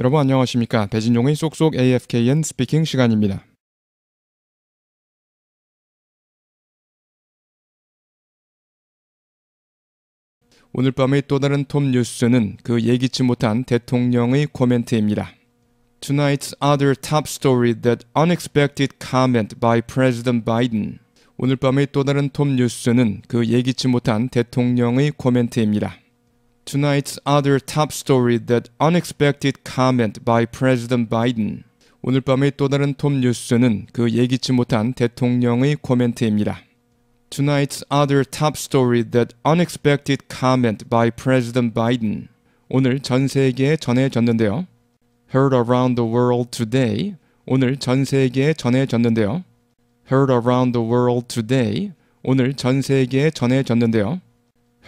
여러분 안녕하십니까? 배진종의 쏙쏙 AFKN 스피킹 시간입니다. 오늘 밤의 또 다른 톱 뉴스는 그 예기치 못한 대통령의 코멘트입니다. Tonight's other top story that unexpected comment by President Biden. 오늘 밤의 또 다른 톱 뉴스는 그 예기치 못한 대통령의 코멘트입니다. Tonight's other top story, that unexpected comment by President Biden. 오늘 밤의 또 다른 톱 뉴스는 그 예기치 못한 대통령의 코멘트입니다. Tonight's other top story, that unexpected comment by President Biden. 오늘 전 세계에 전해졌는데요. Heard around the world today. 오늘 전 세계에 전해졌는데요. Heard around the world today. 오늘 전 세계에 전해졌는데요.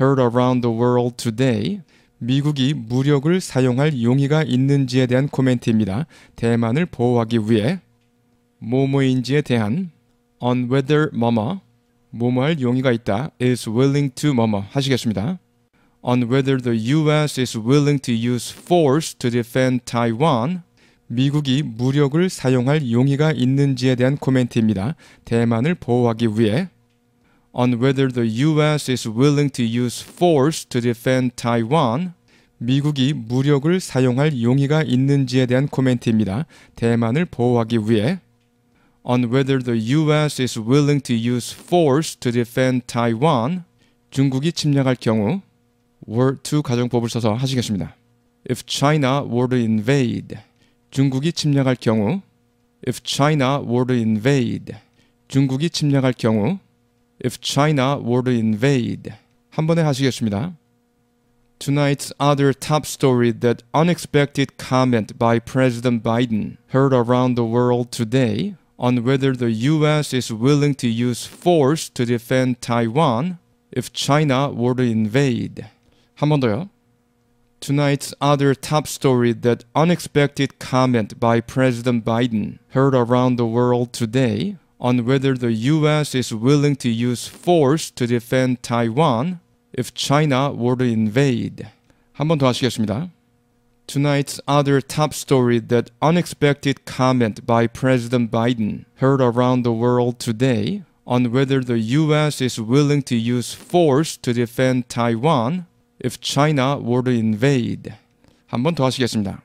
heard around the world today. 미국이 무력을 사용할 용의가 있는지에 대한 코멘트입니다. 대만을 보호하기 위해 모모인지에 대한 on whether 뭐뭐 모모할 용의가 있다 is willing to 뭐뭐 하시겠습니다. on whether the US is willing to use force to defend Taiwan 미국이 무력을 사용할 용의가 있는지에 대한 코멘트입니다. 대만을 보호하기 위해 on whether the US is willing to use force to defend Taiwan. 미국이 무력을 사용할 용의가 있는지에 대한 코멘트입니다. 대만을 보호하기 위해 on whether the US is willing to use force to defend Taiwan. 중국이 침략할 경우 were to 가정법을 써서 하시겠습니다. If China were to invade. 중국이 침략할 경우 if China were to invade. 중국이 침략할 경우 if China were to invade. 한 번에 하시겠습니다. Tonight's other top story that unexpected comment by President Biden heard around the world today on whether the US is willing to use force to defend Taiwan if China were to invade. 한 번 더요. Tonight's other top story that unexpected comment by President Biden heard around the world today on whether the US is willing to use force to defend Taiwan if China were to invade. 한번더 하시겠습니다. Tonight's other top story that unexpected comment by President Biden heard around the world today on whether the US is willing to use force to defend Taiwan if China were to invade. 한번더 하시겠습니다.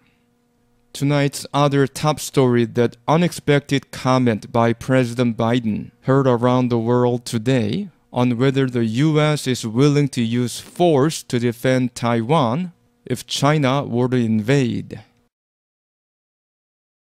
Tonight's other top story that unexpected comment by President Biden heard around the world today on whether the US is willing to use force to defend Taiwan if China were to invade.